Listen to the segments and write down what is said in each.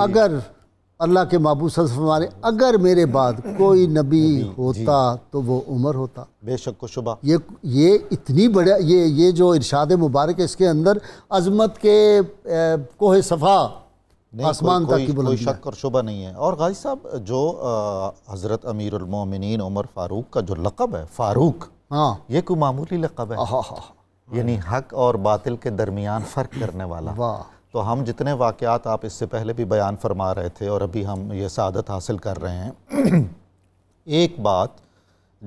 अगर अल्लाह के महबूस हमारे अगर मेरे बाद कोई नबी होता तो वो उमर होता बेशक को शुबा ये ये इतनी बड़ा ये ये जो इरशाद मुबारक है इसके अंदर अजमत के कोहे सफ़ा आसमान तक की कोई शक और शुबा नहीं है और गाजी साहब जो हज़रत अमीर उलमोमिन उमर फ़ारूक का जो लकब है फ़ारूक हाँ ये कोई मामूली लकब है यानी हक और बातिल के दरमियान फ़र्क करने वाला वाह तो हम जितने वाक़ात आप इससे पहले भी बयान फरमा रहे थे और अभी हम ये सदत हासिल कर रहे हैं एक बात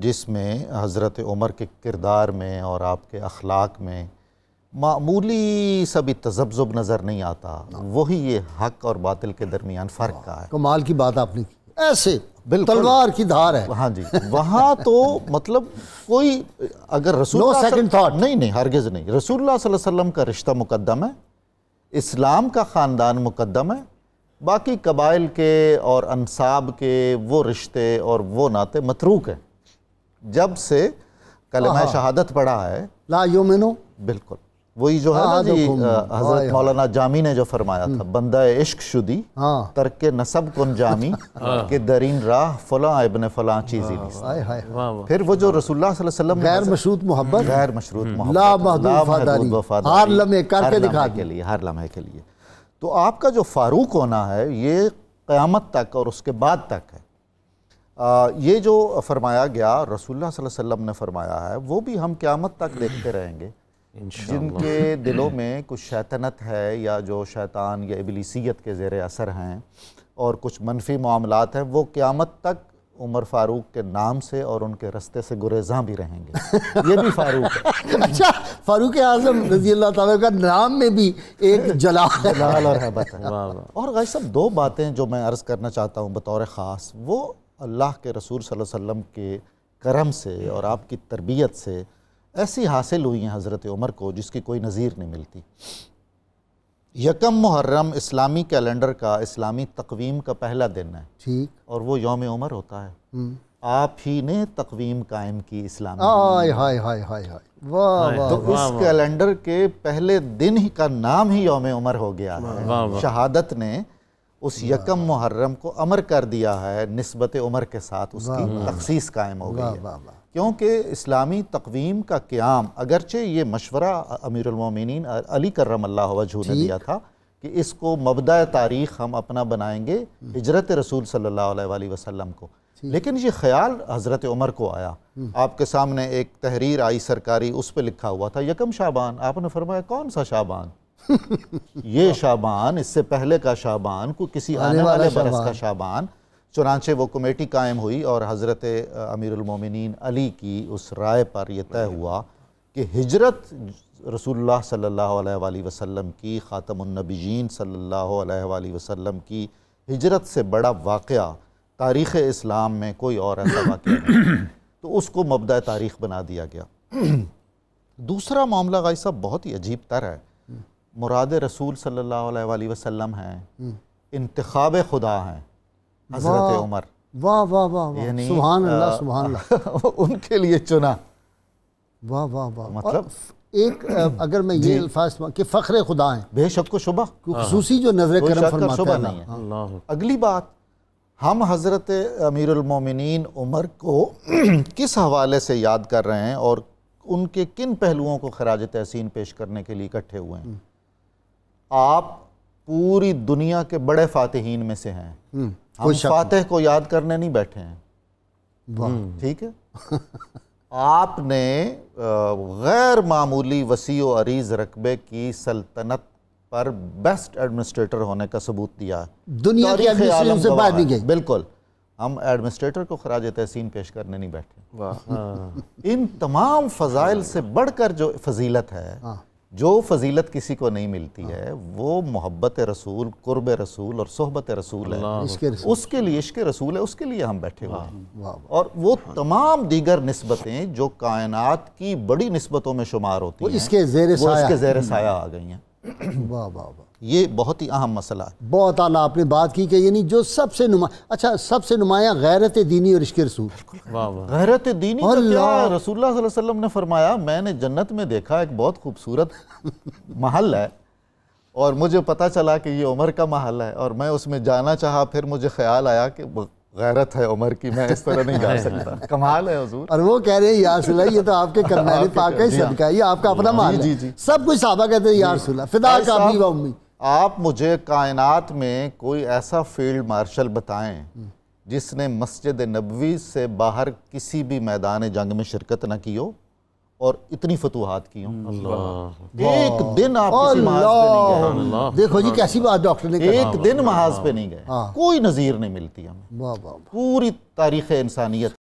जिसमें हज़रत उमर के किरदार में और आपके अखलाक में मामूली सभी तजब्ज़ुब नज़र नहीं आता वही ये हक और बातिल के दरमियान फ़र्क का है कमाल की बात आपने की ऐसे बिल्कुल तलवार की धार है हाँ जी वहाँ तो मतलब कोई अगर रसूल no नहीं नहीं हरगिज़ नहीं रसूल सल्लल्लाहु अलैहि वसल्लम का रिश्ता मुकदम है इस्लाम का ख़ानदान मुकदम है बाकी कबाइल के और अनसाब के वो रिश्ते और वो नाते मतरूक हैं जब से कलमा हाँ, हाँ। शहादत पढ़ा है ला यो मिनो बिल्कुल वही जो है ना जी हजरत मौलाना जामी ने जो फरमाया था हम्म। बंदा इश्क शुदी हाँ। तरक नसब कुन जामी हाँ। के दरीन राह फला इबन फला चीजी फिर वो जो रसूलुल्लाह सल्लल्लाहु अलैहि वसल्लम मशरूत मोहब्बत गैर मशरूत हम्म। मोहब्बत हर लम्हे करके दिखा के लिए हर लम्हे के लिए तो आपका जो फारूक होना है ये क़यामत तक और उसके बाद तक है आ, ये जो फरमाया गया रसूलुल्लाह सल्लल्लाहु अलैहि वसल्लम ने फरमाया है वो भी हम क़यामत तक देखते रहेंगे जिनके दिलों में कुछ शैतनत है या जो शैतान या इबलीसीत के ज़ेर असर हैं और कुछ मनफी मामलत हैं वो क़्यामत तक उमर फारूक के नाम से और उनके रस्ते से गुरेजा भी रहेंगे ये भी फारूक है अच्छा फारूक आजम रजी अल्लाह का नाम में भी एक जलाल जलाल और हैबत है और भाई सब दो बातें जो मैं अर्ज़ करना चाहता हूँ बतौर ख़ास वो अल्लाह के रसूल वसम के करम से और आपकी तरबियत से ऐसी हासिल हुई हैं हज़रत उमर को जिसकी कोई नज़ीर नहीं मिलती यकम मुहर्रम इस्लामी कैलेंडर का इस्लामी तकवीम का पहला दिन है ठीक और वो योम उमर होता है हम्म। आप ही ने तकवीम कायम की इस्लामी हाय हाय हाय हाय हाय वाह तो इस कैलेंडर के पहले दिन ही का नाम ही योम उमर हो गया है शहादत ने उस यकम मुहर्रम को अमर कर दिया है नस्बत उमर के साथ उसकी तखसीस कायम हो गई है क्योंकि इस्लामी तकवीम का क्याम अगरचे ये मशवरा अमीरमिन अली करम वजह ने दिया था कि इसको मबदा तारीख़ हम अपना बनाएंगे हजरत रसूल सल्ला वसम को लेकिन ये ख्याल हज़रत उमर को आया हम्म। आपके सामने एक तहरीर आई सरकारी उस पर लिखा हुआ था यकम शाबान आपने फरमाया कौन सा शाबान ये शाबान इससे पहले का शाबान को किसी आने वाले बरस का शाबान चुनाचे वो कमेटी कायम हुई और हज़रत अमीरमिन अली की उस राय पर यह तय हुआ कि हजरत रसूलुल्लाह सल्लल्लाहु अलैहि वसल्लम की ख़ातमनबीन सल्लल्लाहु अलैहि वसल्लम की हजरत से बड़ा वाक़ तारीख़ इस्लाम में कोई और ऐसा वाक़ नहीं तो उसको मबद तारीख़ बना दिया गया दूसरा मामला गाई साहब बहुत ही अजीब तर है हम्म। मुराद रसूल सल्ला वसम हैं हम्म। इंतब खुदा हैं हजरत उमर वाह वाह वाह वाह सुबहान अल्लाह सुबहान अल्लाह उनके लिए चुना वाह वाह वाह मतलब एक अगर मैं ये अल्फाज कि फ़ख्र खुदा हैं बेशक को शुबा खसूसी जो नजर करम फरमाता नहीं है अगली बात हम हज़रत अमीरमिन उमर को किस हवाले से याद कर रहे हैं और उनके किन पहलुओं को खराज तहसीन पेश करने के लिए इकट्ठे हुए हैं हम्म। आप पूरी दुनिया के बड़े फातहीन में से हैं हम्म। हम फातह को याद करने नहीं बैठे हैं हम्म। ठीक है आपने गैर मामूली वसी व अरीज रकबे की सल्तनत पर बेस्ट एडमिनिस्ट्रेटर होने का सबूत दिया दुनिया की से बात नहीं गई बिल्कुल हम एडमिनिस्ट्रेटर को खराज तहसीन पेश करने नहीं बैठे हाँ। इन तमाम फजाइल से बढ़कर जो फजीलत है हाँ। जो फजीलत किसी को नहीं मिलती हाँ। है वो मोहब्बत रसूल कुर्ब रसूल और सोहबत रसूल है रसूल। उसके लिए इश्क रसूल है उसके लिए हम बैठे हुए हाँ। हैं और वो हाँ। तमाम दीगर नस्बतें जो कायनात की बड़ी नस्बतों में शुमार होती हैं इसके जेर साया हम्म। आ गई हैं वाह वाह वाह ये बहुत ही अहम मसला है बहुत आला आपने बात की कि यानी जो सबसे नुमा अच्छा सबसे नुमाया गैरत दीनी और इश्क रसूल वाह वाह गैरत दीनी और क्या रसूलुल्लाह सल्लल्लाहु अलैहि वसल्लम ने फरमाया मैंने जन्नत में देखा एक बहुत खूबसूरत महल है और मुझे पता चला कि ये उमर का महल है और मैं उसमें जाना चाहा फिर मुझे ख्याल आया कि गैरत है उमर की मैं इस तरह नहीं गा सकता कमाल है हजूर और वो कह रहे हैं यारसुल्ला ये तो आपके करनाने पाक का सदका ये हाँ। आपका अपना माल जी जी सब कुछ साबा कहते हैं यारसुल्ला फिदा का भी उम्मी आप मुझे कायनात में कोई ऐसा फील्ड मार्शल बताएं हम्म। जिसने मस्जिद नबवी से बाहर किसी भी मैदान जंग में शिरकत ना की हो और इतनी फतूहत की हूँ एक दिन आप देखो जी कैसी बात डॉक्टर ने एक हाँ। दिन महाज पे नहीं गए हाँ। कोई नज़ीर नहीं मिलती हमें पूरी तारीख इंसानियत